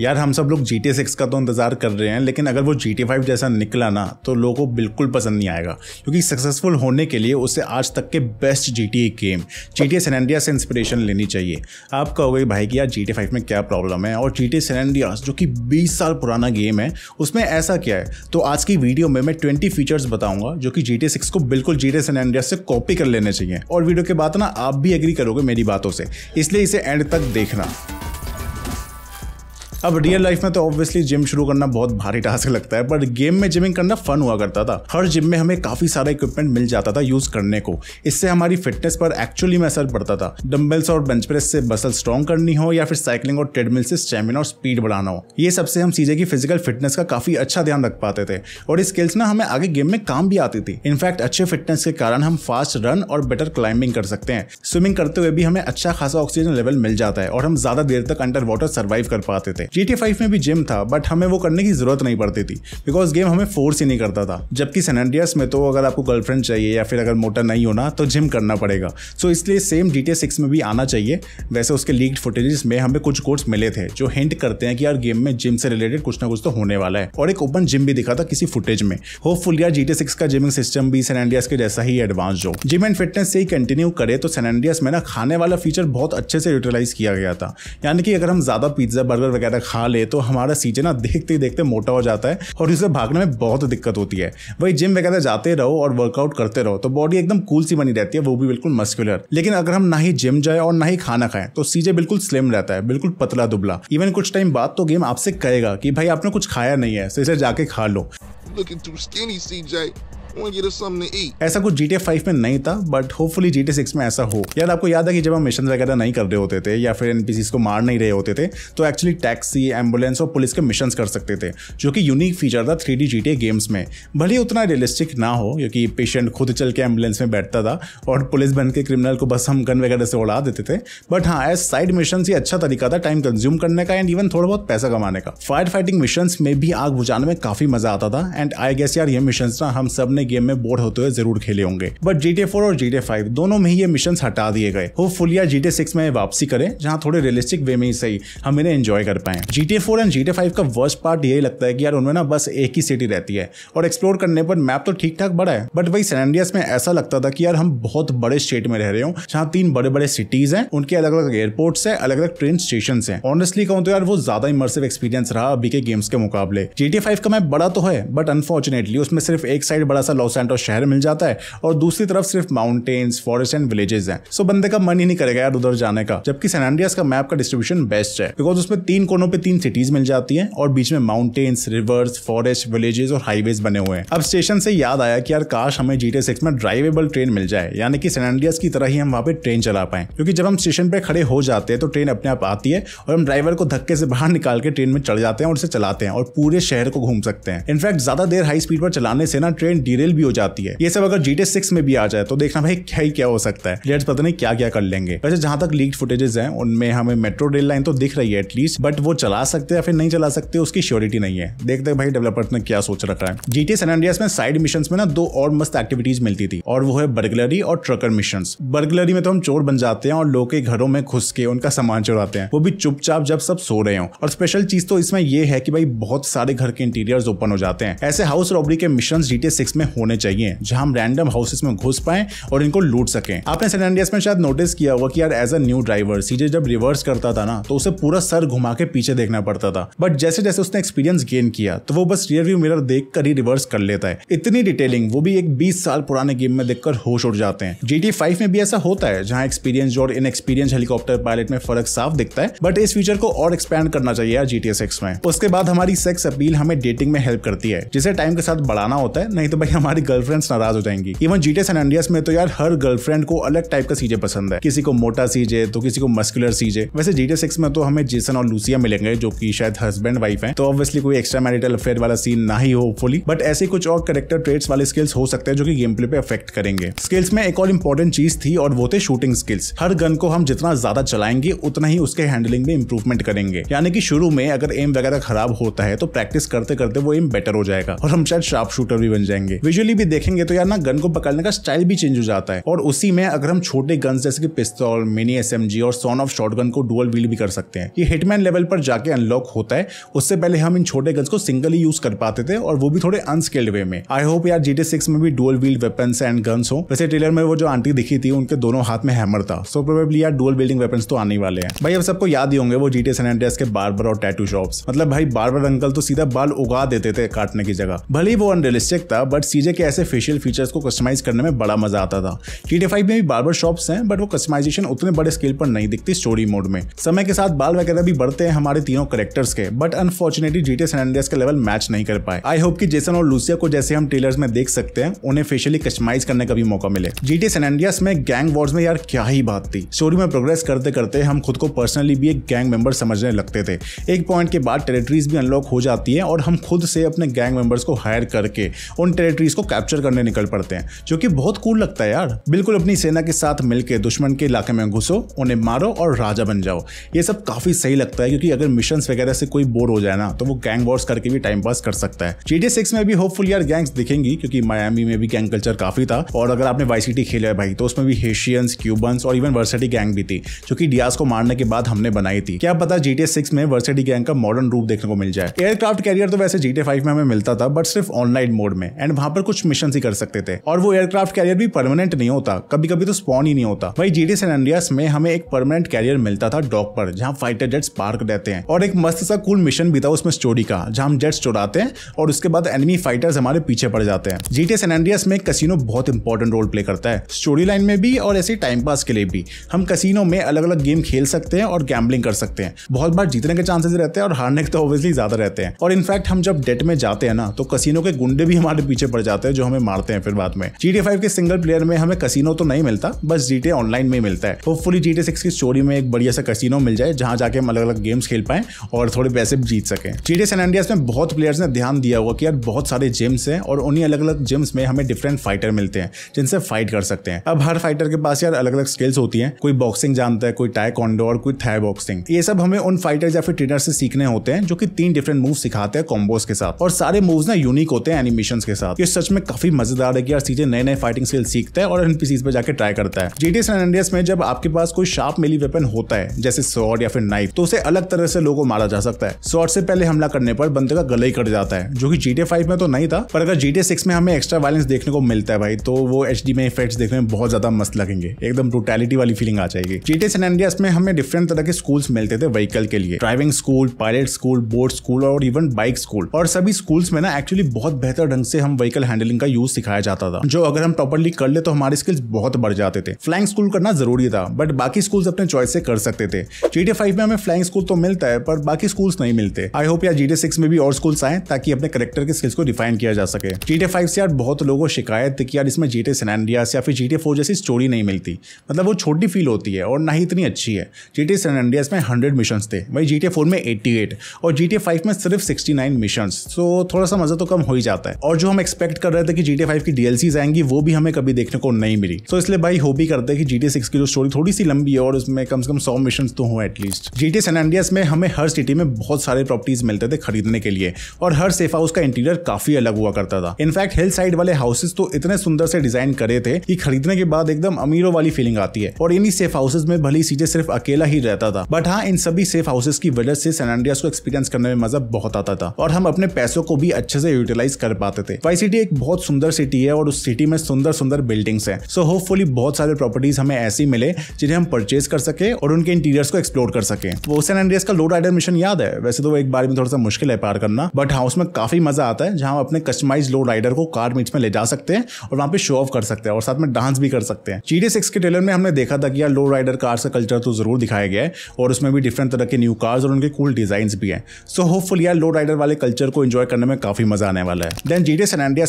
यार हम सब लोग जी टी सिक्स का तो इंतज़ार कर रहे हैं लेकिन अगर वो जी टी फाइव जैसा निकला ना तो लोगों को बिल्कुल पसंद नहीं आएगा क्योंकि सक्सेसफुल होने के लिए उसे आज तक के best G T game G T San Andreas से इंस्पिरेशन लेनी चाहिए आप कहोगे भाई कि यार जी टी फाइव में क्या प्रॉब्लम है और जी टी सनैंडिया जो कि बीस साल पुराना गेम है उसमें ऐसा क्या है तो आज की वीडियो में मैं ट्वेंटी फीचर्स बताऊंगा जो कि जी टी सिक्स को बिल्कुल जी टी सनैंडिया से कॉपी कर लेने चाहिए और वीडियो के बाद ना आप भी एग्री करोगे मेरी बातों से इसलिए इसे एंड तक देखना अब रियल लाइफ में तो ऑब्वियसली जिम शुरू करना बहुत भारी टास्क लगता है बट गेम में जिमिंग करना फन हुआ करता था हर जिम में हमें काफी सारा इक्विपमेंट मिल जाता था यूज करने को इससे हमारी फिटनेस पर एक्चुअली में असर पड़ता था डम्बल्स और बेंच प्रेस से मसल स्ट्रॉन्ग करनी हो या फिर साइकिलिंग और ट्रेडमिल से स्टेमिना और स्पीड बढ़ाना हो ये सबसे हम सीजे की फिजिकल फिटनेस का काफी अच्छा ध्यान रख पाते थे और स्किल्स ना हमें आगे गेम में काम भी आती थी इनफैक्ट अच्छे फिटनेस के कारण हम फास्ट रन और बेटर क्लाइंबिंग कर सकते हैं स्विमिंग करते हुए भी हमें अच्छा खासा ऑक्सीजन लेवल मिल जाता है और हम ज्यादा देर तक अंडर वाटर सर्वाइव कर पाते थे GTA 5 में भी जिम था बट हमें वो करने की जरूरत नहीं पड़ती थी बिकॉज गेम हमें फोर्स ही नहीं करता था जबकि सैनडियस में तो अगर आपको गर्लफ्रेंड चाहिए या फिर अगर मोटा नहीं होना तो जिम करना पड़ेगा सो so, इसलिए सेम जी टी सिक्स में भी आना चाहिए वैसे उसके लीक्ड फुटेजेस में हमें कुछ कोर्ट्स मिले थे जो हिंट करते हैं कि यार गेम में जिम से रिलेटेड कुछ ना कुछ तो होने वाला है और एक ओपन जिम भी दिखा था किसी फुटेज में होपफुल यार जी टी सिक्स का जिमिंग सिस्टम भी सैनडियस के जैसा ही एडवांस हो जिम एंड फिटनेस से ही कंटिन्यू करे तो सैनडियस में ना खाने वाला फीचर बहुत अच्छे से यूटिलाइज किया गया था यानी कि अगर हम ज्यादा पिज्जा बर्गर वगैरह वगैरह खा ले तो हमारा सीजे ना देखते ही देखते मोटा हो जाता है और इसे भागने में बहुत दिक्कत होती है वही जिम वगैरह जाते रहो और वर्कआउट करते रहो तो बॉडी एकदम कूल सी बनी रहती है वो भी बिल्कुल मस्कुलर लेकिन अगर हम ना ही जिम जाए और ना ही खाना खाएं तो सीजे बिल्कुल स्लिम रहता है बिल्कुल पतला दुबला इवन कुछ टाइम बाद तो गेम आपसे कहेगा कि भाई आपने कुछ खाया नहीं है तो इसे जाके खा लो ऐसा कुछ GTA 5 में नहीं था बट होपफुली GTA 6 में ऐसा हो याद आपको याद है कि जब हम मिशन वगैरह नहीं कर रहे होते थे या फिर एन को मार नहीं रहे होते थे तो एक्चुअली टैक्सी एम्बुलेंस और पुलिस के मिशन कर सकते थे जो कि यूनिक फीचर था थ्री डी गेम्स में भले ही उतना रियलिस्टिक ना हो क्योंकि पेशेंट खुद चल के एम्बुलेंस में बैठता था और पुलिस बन के क्रिमिनल को बस हम गन वगैरह से उड़ा देते थे बट हाँ एज साइड मिशन ही अच्छा तरीका था टाइम कंज्यूम करने का एंड इवन थोड़ा बहुत पैसा कमाने का फायर फाइटिंग मिशन में भी आग बुझाने में काफी मजा आता था एंड आई गेस यार ये मिशन ना हम सब ने गेम में बोर्ड होते हुए जरूर खेले होंगे बट जीटे फोर और जीटे फाइव दोनों में ही ये मिशन हटा दिए गए होपफुल या जीटे सिक्स में वापसी करें जहाँ थोड़े रियलिस्टिक वे में ही सही हम इन्हें एंजॉय कर पाए GTA four and GTA five का वर्स्ट पार्ट यही लगता है कि यार उनमें ना बस एक ही सिटी रहती है और एक्सप्लोर करने पर मैप तो ठीक ठाक बड़ा है बट वही सैनडियस में ऐसा लगता था कि यार हम बहुत बड़े स्टेट में रह रहे हो जहाँ तीन बड़े बड़े सिटीज हैं उनके अलग अलग एयरपोर्ट्स हैं अलग अलग ट्रेन स्टेशन हैं ऑनेस्टली कहूँ तो यार वो ज्यादा इमर्सिव एक्सपीरियंस रहा अभी के गेम्स के मुकाबले जीटी फाइव का मैप बड़ा तो है बट अनफॉर्चुनेटली उसमें सिर्फ एक साइड बड़ा सा लॉस एंटोस शहर मिल जाता है और दूसरी तरफ सिर्फ माउंटेन्स फॉरेस्ट एंड विलेजेस हैं सो बंदे का मन ही नहीं करेगा यार उधर जाने का जबकि सैनडियास का मैप का डिस्ट्रीब्यूशन बेस्ट है बिकॉज उसमें तीन कोनों पर तीन सिटीज मिल जाती है और बीच में माउंटेन्स रिवर्स फॉरेस्ट विलेजेस और हाईवेज बने हुए हैं अब स्टेशन से याद आया कि यार काश हमें जीटे सिक्स में ड्राइवेबल ट्रेन मिल जाए यानी कि सैनडियास की तरह ही हम वहाँ पे ट्रेन चला पाए क्योंकि जब हम स्टेशन पे खड़े हो जाते हैं तो ट्रेन अपने आप आती है और हम ड्राइवर को धक्के से बाहर निकाल के ट्रेन में चढ़ जाते हैं और उसे चलाते हैं और पूरे शहर को घूम सकते हैं इनफैक्ट ज्यादा देर हाई स्पीड पर चलाने से ना ट्रेन डी डीरेल भी हो जाती है ये सब अगर जीटे सिक्स में भी आ जाए तो देखना भाई क्या ही क्या हो सकता है प्लेयर्स पता नहीं क्या क्या कर लेंगे वैसे जहां तक लीक फुटेजेस हैं उनमें हमें मेट्रो रेल लाइन तो दिख रही है एटलीस्ट बट वो चला सकते या फिर नहीं चला सकते उसकी श्योरिटी नहीं है देखते भाई डेवलपर्स ने क्या सोच रखा है जीटी सैन एंड्रियास में साइड मिशन में ना दो और मस्त एक्टिविटीज मिलती थी और वो है बर्गलरी और ट्रकर मिशन बर्गलरी में तो हम चोर बन जाते हैं और लोग के घरों में घुस के उनका सामान चुराते हैं वो भी चुपचाप जब सब सो रहे हो और स्पेशल चीज तो इसमें यह है कि भाई बहुत सारे घर के इंटीरियर्स ओपन हो जाते हैं ऐसे हाउस रॉबरी के मिशन जीटे सिक्स में में होने चाहिए जहां हम रैंडम हाउसेस में घुस पाए और इनको लूट सकें आपने सैनडेस में शायद नोटिस किया होगा कि यार as a new driver CJ जब रिवर्स करता था ना तो उसे पूरा सर घुमा के पीछे देखना पड़ता था बट जैसे जैसे उसने एक्सपीरियंस गेन किया तो वो बस रियर व्यू मिरर देख ही रिवर्स कर लेता है इतनी डिटेलिंग वो भी एक बीस साल पुराने गेम में देखकर होश उड़ जाते हैं जी में भी ऐसा होता है जहाँ एक्सपीरियंस और इन एक्सपीरियंस हेलीकॉप्टर पायलट में फर्क साफ दिखता है बट इस फीचर को और एक्सपैंड करना चाहिए यार जीटीएस में उसके बाद हमारी सेक्स अपील हमें डेटिंग में हेल्प करती है जिसे टाइम के साथ बढ़ाना होता है नहीं तो भाई हमारी गर्लफ्रेंड्स नाराज हो जाएंगी इवन जीटे सैनडियस में तो यार हर गर्लफ्रेंड को अलग टाइप का सीजे पसंद है किसी को मोटा सीजे तो किसी को मस्कुलर सीजे वैसे जीटे सिक्स में तो हमें जेसन और लूसिया मिलेंगे जो की शायद हस्बैंड वाइफ है तो ऑब्वियसली कोई एक्स्ट्रा मैरिटल अफेयर वाला सीन ना ही हो फुली बट ऐसे कुछ और करेक्टर ट्रेड्स वाले स्किल्स हो सकते हैं जो कि गेम प्ले पे अफेक्ट करेंगे स्किल्स में एक और इंपॉर्टेंट चीज थी और वो थे शूटिंग स्किल्स हर गन को हम जितना ज्यादा चलाएंगे उतना ही उसके हैंडलिंग में इंप्रूवमेंट करेंगे यानी कि शुरू में अगर एम वगैरह खराब होता है तो प्रैक्टिस करते करते वो एम बेटर हो जाएगा और हम शायद शार्प शूटर भी बन जाएंगे विजुअली भी देखेंगे तो यार ना गन को पकड़ने का स्टाइल भी चेंज हो जाता है और उसी में अगर हम छोटे गन जैसे कि पिस्तौल मिनी एस और सोन ऑफ शॉर्ट को डुअल वील भी कर सकते हैं ये हिटमैन लेवल पर जाके अनलॉक होता है उससे पहले हम इन छोटे गन्स को सिंगल ही यूज कर पाते थे और वो भी थोड़े अनस्किल्ड वे में आई होप यार जीटी सिक्स में भी dual wield weapon and guns हो वैसे ट्रेलर में वो जो आंटी दिखी थी उनके दोनों हाथ में हैमर था सो प्रोबेबली यार डुअल बिल्डिंग वेपन तो आने वाले हैं भाई अब सबको याद ही होंगे वो जीटी सन एंड के बार्बर और टैटू शॉप मतलब भाई बार्बर अंकल तो सीधा बाल उगा देते थे काटने की जगह भले ही वो अनरियलिस्टिक था बट सी चीज़ें कि ऐसे फेशियल फीचर्स को कस्टमाइज़ करने में बड़ा मज़ा आता था टी फाइव में भी बार्बर शॉप्स हैं बट वो कस्टमाइजेशन उतने बड़े स्केल पर नहीं दिखती स्टोरी मोड में समय के साथ बाल वगैरह भी बढ़ते हैं हमारे तीनों करेक्टर्स के बट अनफॉर्चुनेटली जीटे सैनडियस का लेवल मैच नहीं कर पाए आई होप कि जेसन और लूसिया को जैसे हम ट्रेलर्स में देख सकते हैं उन्हें फेशियली कस्टमाइज करने का भी मौका मिले जीटे सैनडियस में गैंग वॉर्स में यार क्या ही बात थी स्टोरी में प्रोग्रेस करते करते हम खुद को पर्सनली भी एक गैंग मेंबर समझने लगते थे एक पॉइंट के बाद टेरिटरीज भी अनलॉक हो जाती है और हम खुद से अपने गैंग मेंबर्स को हायर करके उन टेरिटरीज कंट्रीज को कैप्चर करने निकल पड़ते हैं जो कि बहुत कूल लगता है यार बिल्कुल अपनी सेना के साथ मिलकर दुश्मन के इलाके में घुसो उन्हें मारो और राजा बन जाओ ये सब काफी सही लगता है क्योंकि अगर मिशन वगैरह से कोई बोर हो जाए ना तो वो गैंग वॉर्स करके भी टाइम पास कर सकता है जीटी सिक्स में भी होपफुल यार गैंग्स दिखेंगी क्योंकि मायामी में भी गैंग कल्चर काफी था और अगर आपने वाई सी खेला है भाई तो उसमें भी हेशियंस क्यूबंस और इवन वर्सिटी गैंग भी थी जो कि डियास को मारने के बाद हमने बनाई थी क्या पता जीटीए सिक्स में वर्सिटी गैंग का मॉडर्न रूप देखने को मिल जाए एयरक्राफ्ट कैरियर तो वैसे जीटीए फाइव में हमें मिलता था बट सिर्फ ऑनलाइन मोड में एंड वहां पर कुछ मिशन ही कर सकते थे और वो एयरक्राफ्ट कैरियर भी परमानेंट नहीं होता कभी कभी तो स्पॉन ही नहीं होता वही सैन डी में हमें एक परमानेंट कैरियर मिलता था डॉक पर जहाँ फाइटर जेट्स पार्क रहते हैं और एक मस्त सा कूल मिशन भी था उसमें स्टोरी का जहाँ हम जेट्स चुराते हैं और उसके बाद एनिमी फाइटर्स हमारे पीछे पड़ जाते हैं सैन टी में कसिनो बहुत इंपॉर्टेंट रोल प्ले करता है स्टोरी लाइन में भी और ऐसे टाइम पास के लिए भी हम कसिनो में अलग अलग गेम खेल सकते हैं और गैम्बलिंग कर सकते हैं बहुत बार जीतने के चांसेस रहते हैं और हारने के तो ऑब्वियसली ज्यादा रहते हैं और इनफैक्ट हम जब डेट में जाते हैं ना तो कसिनो के गुंडे भी हमारे पीछे पड़ जाते हैं जो हमें मारते हैं फिर बाद में जीटीए फाइव के सिंगल प्लेयर में हमें कसीनो तो नहीं मिलता बस जीटीए ऑनलाइन में मिलता है होपफुली जीटीए सिक्स की स्टोरी में एक बढ़िया सा कसीनो मिल जाए जहां जाके हम अलग अलग गेम्स खेल पाए और थोड़े पैसे जीत सके जीटीए सैन एंडियास में बहुत प्लेयर्स ने ध्यान दिया हुआ कि यार बहुत सारे जिम्स हैं और उन्हीं अलग अलग जिम्स में हमें डिफरेंट फाइटर मिलते हैं जिनसे फाइट कर सकते हैं अब हर फाइटर के पास यार अलग अलग स्किल्स होती है कोई बॉक्सिंग जानता है कोई टाई कॉन्डो और कोई थाई बॉक्सिंग ये सब हमें उन फाइटर या फिर ट्रेनर से सीखने होते हैं जो कि तीन डिफरेंट मूव सिखाते हैं कॉम्बोज के साथ और सारे मूव्स ना यूनिक होते हैं एनिमेशन के साथ ये सच में काफी मजेदार है कि यार सीजे नए नए फाइटिंग स्किल सीखता है और पीसीज पे जाकर ट्राई करता है जीटी सैनडेस में जब आपके पास कोई शार्प मिली वेपन होता है जैसे सॉर्ड या फिर नाइफ तो उसे अलग तरह से लोगों को मारा जा सकता है सॉर्ड से पहले हमला करने पर बंदे का गला ही कट जाता है जो की जीटे फाइव में तो नहीं था पर अगर जीटे सिक्स में हमें एक्स्ट्रा वायलेंस देखने को मिलता है भाई तो वो एच में इफेक्ट देखने में बहुत ज्यादा मस्त लगेंगे एकदम ब्रुटैलिटी वाली फीलिंग आ जाएगी जीटे सैनडेस में हमें डिफरेंट तरह के स्कूल मिलते थे व्हीकल के लिए driving school pilot school boat school और इवन बाइक स्कूल और सभी स्कूल्स में ना एक्चुअली बहुत बेहतर ढंग से हम व्हीकल वर्टिकल हैंडलिंग का यूज सिखाया जाता था जो अगर हम प्रॉपरली कर ले तो हमारे स्किल्स बहुत बढ़ जाते थे फ्लाइंग स्कूल करना जरूरी था बट बाकी स्कूल अपने चॉइस से कर सकते थे जीटे फाइव में हमें फ्लाइंग स्कूल तो मिलता है पर बाकी स्कूल्स नहीं मिलते आई होप या जीटे सिक्स में भी और स्कूल्स आए ताकि अपने करेक्टर के स्किल्स को डिफाइन किया जा सके जीटे फाइव से यार बहुत लोगों शिकायत थी कि यार इसमें जीटे सैनडियास या फिर जीटे फोर जैसी स्टोरी नहीं मिलती मतलब वो छोटी फील होती है और ना ही इतनी अच्छी है जीटे सैनडियास में हंड्रेड मिशन थे वही जीटे फोर में एट्टी एट और जीटे फाइव में सिर्फ सिक्सटी नाइन मिशन सो थोड़ा सा मजा तो कम हो ही जाता है और जो हम एक्सपेक्ट एक्सपेक्ट कर रहे थे कि जी टी फाइव की डीएलसीज आएंगी वो भी हमें कभी देखने को नहीं मिली तो so, इसलिए भाई हो भी करते हैं कि जी टी सिक्स की जो स्टोरी थोड़ी सी लंबी है और उसमें कम से कम सौ मिशन तो हों एटलीस्ट जी टी सैनडियास में हमें हर सिटी में बहुत सारे प्रॉपर्टीज मिलते थे खरीदने के लिए और हर सेफ हाउस का इंटीरियर काफी अलग हुआ करता था इनफैक्ट हिल साइड वाले हाउसेज तो इतने सुंदर से डिजाइन करे थे कि खरीदने के बाद एकदम अमीरों वाली फीलिंग आती है और इन्हीं सेफ हाउसेज में भली सीजे सिर्फ अकेला ही रहता था बट हाँ इन सभी सेफ हाउसेज की वजह से सैनडियास को एक्सपीरियंस करने में मजा बहुत आता था और हम अपने पैसों को भी अच्छे से यूटिलाइज कर पाते थे वाई भी एक बहुत सुंदर सिटी है और उस सिटी में सुंदर सुंदर बिल्डिंग्स हैं सो होपफुली बहुत सारे प्रॉपर्टीज हमें ऐसी मिले जिन्हें हम परचेज कर सके और उनके इंटीरियर्स को एक्सप्लोर कर सके वो सैन एंड्रियस का लोड राइडर मिशन याद है वैसे तो वो एक बार में थोड़ा सा मुश्किल है पार करना बट हाउस में काफी मजा आता है जहां हम अपने कस्टमाइज लोड राइडर को कार मीट्स में ले जा सकते हैं और वहां पे शो ऑफ कर सकते हैं और साथ में डांस भी कर सकते हैं जी सिक्स के ट्रेलर में हमने देखा था कि यार लोड राइडर कार्स का कल्चर तो जरूर दिखाया गया है और उसमें भी डिफरेंट तरह के न्यू कार्स और उनके कूल डिजाइन भी है सो होपफुल यार लोड राइडर वाले कल्चर को एंजॉय करने में काफी मजा आने वाला है देन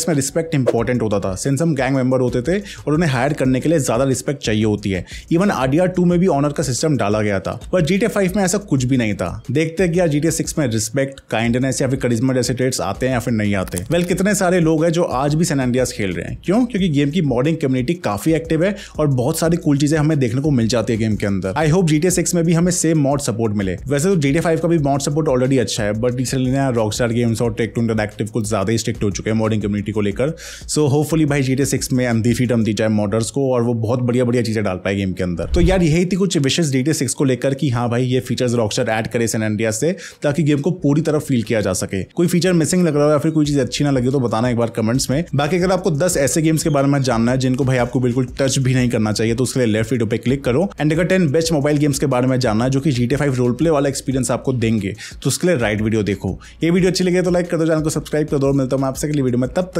केस में रिस्पेक्ट इंपॉर्टेंट होता था सिंस हम गैंग मेंबर होते थे और उन्हें हायर करने के लिए ज़्यादा रिस्पेक्ट चाहिए होती है इवन आडिया टू में भी ऑनर का सिस्टम डाला गया था पर जी फाइव में ऐसा कुछ भी नहीं था देखते क्या जी टी सिक्स में रिस्पेक्ट काइंडनेस या फिर करिज्मा जैसे ट्रेड्स आते हैं या फिर नहीं आते वेल कितने सारे लोग हैं जो आज भी सैन एंडियास खेल रहे हैं क्यों क्योंकि गेम की मॉडर्न कम्युनिटी काफी एक्टिव है और बहुत सारी कुल चीजें हमें देखने को मिल जाती है गेम के अंदर आई होप जीटे सिक्स में भी हमें सेम मॉड सपोर्ट मिले वैसे तो जीटे फाइव का भी मॉड सपोर्ट ऑलरेडी अच्छा है बट इसलिए रॉक स्टार गेम्स और टेक टू इंटरक्टिव कुछ ज्यादा ही स्ट्रिक्ट हो चुके हैं मॉडर्न कम्युनिटी कम्युनिटी को लेकर सो होपफुली भाई जी टी में एम दी फीट दी जाए मॉडर्स को और वो बहुत बढ़िया बढ़िया चीज़ें डाल पाए गेम के अंदर तो यार यही थी कुछ विशेष जी टी को लेकर कि हाँ भाई ये फीचर्स रॉक्सर ऐड करे सन इंडिया से ताकि गेम को पूरी तरफ फील किया जा सके कोई फीचर मिसिंग लग रहा हो या फिर कोई चीज़ अच्छी ना लगी तो बताना एक बार कमेंट्स में बाकी अगर आपको दस ऐसे गेम्स के बारे में जानना है जिनको भाई आपको बिल्कुल टच भी नहीं करना चाहिए तो उसके लिए लेफ्ट वीडियो पे क्लिक करो एंड अगर टेन बेस्ट मोबाइल गेम्स के बारे में जानना है जो कि जी टी रोल प्ले वाला एक्सपीरियंस आपको देंगे तो उसके लिए राइट वीडियो देखो ये वीडियो अच्छी लगे तो लाइक कर दो चैनल को सब्सक्राइब कर दो मिलता हूँ आपसे अगली वीडियो में तब तक